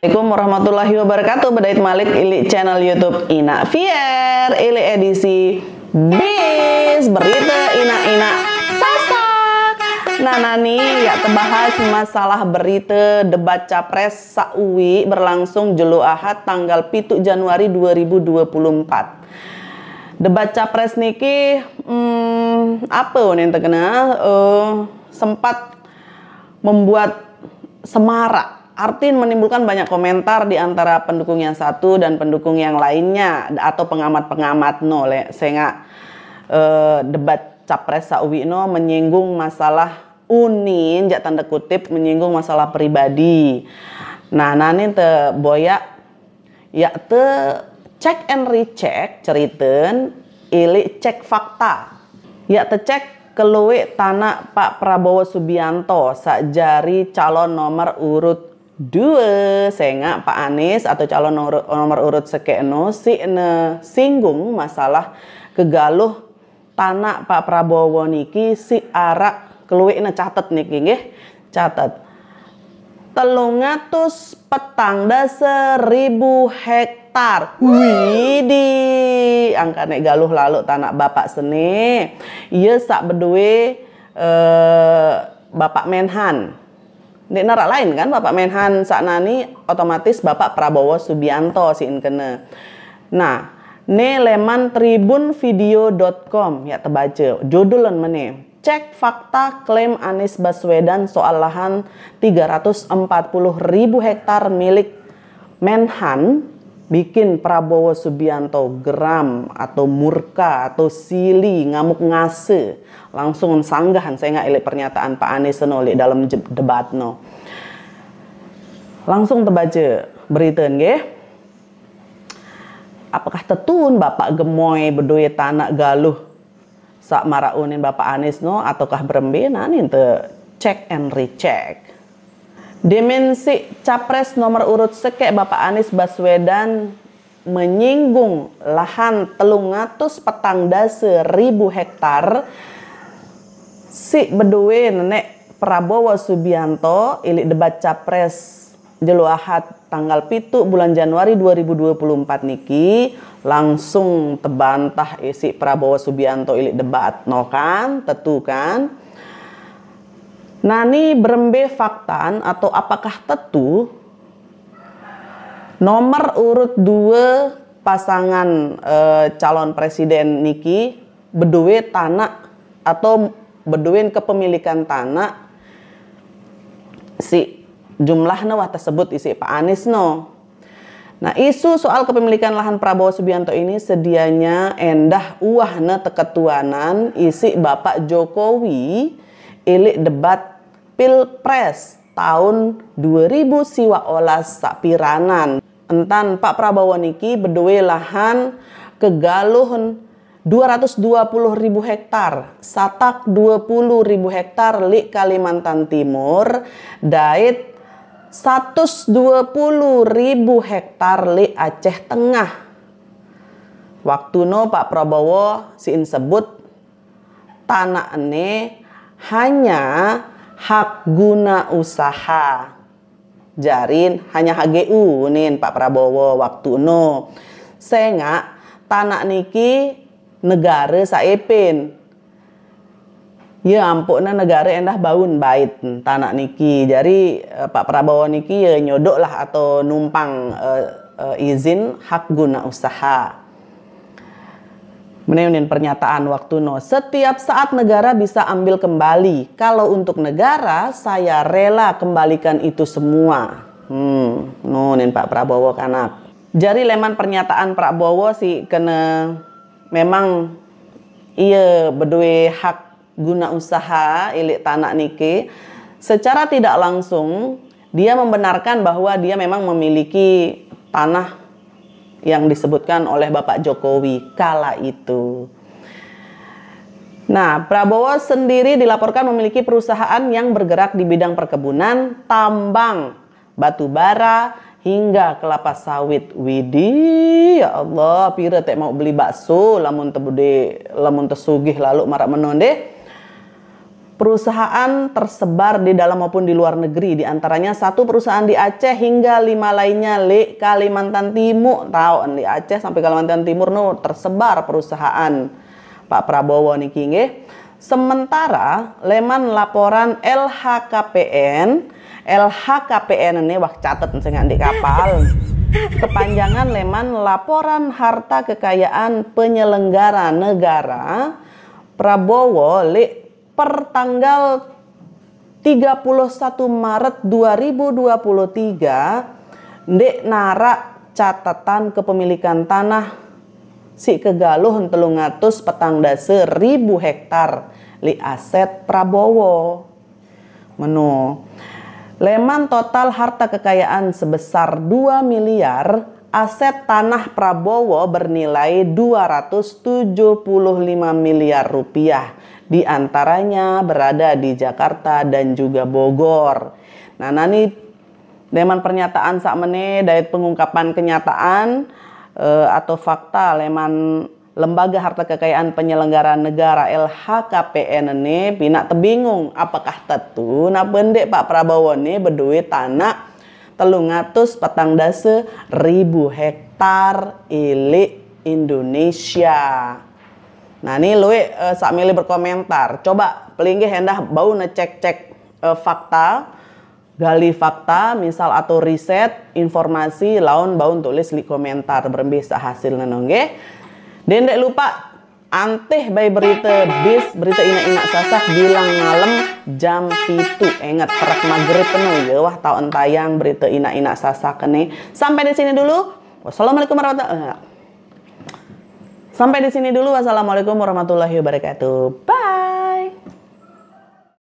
Assalamualaikum warahmatullahi wabarakatuh Bedait Malik Ili channel Youtube Ina Fier Ili edisi Bis Berita Ina-Ina Sasak Nah nani ya terbahas masalah berita debat capres Sa'uwi berlangsung jelu ahad tanggal pitu Januari 2024 Debat capres niki hmm, apa yang terkenal uh, sempat membuat semarak Artin menimbulkan banyak komentar di antara pendukung yang satu dan pendukung yang lainnya atau pengamat-pengamat no le, sehingga eh, debat capres Sa'wino menyinggung masalah unin jak tanda kutip menyinggung masalah pribadi. Nah, nani te boya ya te cek and recheck ceritain ilik cek fakta. Ya te cek keluwe tanah Pak Prabowo Subianto sajari calon nomor urut Dua, sehingga Pak Anies atau calon nomor, nomor urut sekeno si ne singgung masalah kegaluh tanah Pak Prabowo niki si arak keluwi ne catet niki nggih catet telungatus petang da seribu hektar. Widih, angkane galuh lalu tanah bapak seni. Iya sak berdua eh, bapak Menhan di narak lain kan Bapak Menhan saknani otomatis Bapak Prabowo Subianto si kena. Nah, ne leman tribunvideo.com ya tebaca jodolan meneh cek fakta klaim Anies Baswedan soal lahan 340 ribu hektar milik Menhan bikin Prabowo Subianto geram atau murka atau sili ngamuk ngase langsung sanggahan saya nggak elek pernyataan Pak Anies senolik dalam debat no langsung terbaca berita nggih eh. apakah tetun bapak gemoy bedoye tanak galuh sak unin bapak Anies no ataukah berembe nanin te check and recheck Dimensi capres nomor urut sekek Bapak Anies Baswedan menyinggung lahan telung ngatus petang dasa ribu hektar si beduwe nenek Prabowo Subianto ilik debat capres jeluahat tanggal pitu bulan Januari 2024 niki langsung tebantah isi Prabowo Subianto ilik debat no kan tetu kan Nani berembe faktan atau apakah tetu nomor urut dua pasangan e, calon presiden Niki beduwe tanah atau beduin kepemilikan tanah si jumlah wah tersebut isi Pak Anies no. Nah isu soal kepemilikan lahan Prabowo Subianto ini sedianya endah uahna teketuanan isi Bapak Jokowi ilik debat Pilpres tahun 2000 siwa olas sapiranan. Entan Pak Prabowo niki bedue lahan kegaluhan 220 ribu hektar, satak 20 ribu hektar lik Kalimantan Timur, dait 120 ribu hektar li Aceh Tengah. Waktu no Pak Prabowo siin sebut tanah ini hanya hak guna usaha. Jarin hanya HGU nih Pak Prabowo waktu no. Senga tanah niki negara saipin. Ya ampunnya negara endah baun bait tanah niki. Jadi eh, Pak Prabowo niki ya nyodok lah atau numpang uh, uh, izin hak guna usaha. Menurut pernyataan waktu No, setiap saat negara bisa ambil kembali. Kalau untuk negara, saya rela kembalikan itu semua. Hmm, no, Pak Prabowo kanak. Jadi leman pernyataan Prabowo sih kena memang iya berdua hak guna usaha ilik tanah niki secara tidak langsung dia membenarkan bahwa dia memang memiliki tanah yang disebutkan oleh Bapak Jokowi kala itu. Nah, Prabowo sendiri dilaporkan memiliki perusahaan yang bergerak di bidang perkebunan, tambang, batu bara, hingga kelapa sawit. Widi, ya Allah, pira teh mau beli bakso, lamun tebude, lamun tesugih lalu marak menondeh perusahaan tersebar di dalam maupun di luar negeri. Di antaranya satu perusahaan di Aceh hingga lima lainnya di Kalimantan Timur. Tahu di Aceh sampai Kalimantan Timur no tersebar perusahaan Pak Prabowo nih kini. Ya. Sementara leman laporan LHKPN, LHKPN ini wah catet nggak di kapal. Kepanjangan leman laporan harta kekayaan penyelenggara negara Prabowo lek per tanggal 31 Maret 2023 Ndek narak catatan kepemilikan tanah si kegaluh telungatus petang dase ribu hektar li aset Prabowo menu leman total harta kekayaan sebesar 2 miliar aset tanah Prabowo bernilai 275 miliar rupiah di antaranya berada di Jakarta dan juga Bogor. Nah, Nani leman pernyataan mene dari pengungkapan kenyataan e, atau fakta leman Lembaga Harta Kekayaan Penyelenggara Negara LHKPN ini pinak tebingung apakah tetu nah pendek Pak Prabowo ini berduit tanah telungatus petang dasa ribu hektar ilik Indonesia. Nah ini Lui uh, eh, sak milih berkomentar. Coba pelinggih hendah bau ngecek-cek uh, fakta, gali fakta, misal atau riset, informasi, laun bau tulis di komentar berbisa hasil Dan tidak lupa anteh bay berita bis berita inak-inak sasak bilang ngalem jam pitu ingat perak maghrib penuh ya wah tahun tayang berita inak-inak sasak nih sampai di sini dulu wassalamualaikum warahmatullahi wabarakatuh eh, Sampai di sini dulu. Wassalamualaikum warahmatullahi wabarakatuh. Bye.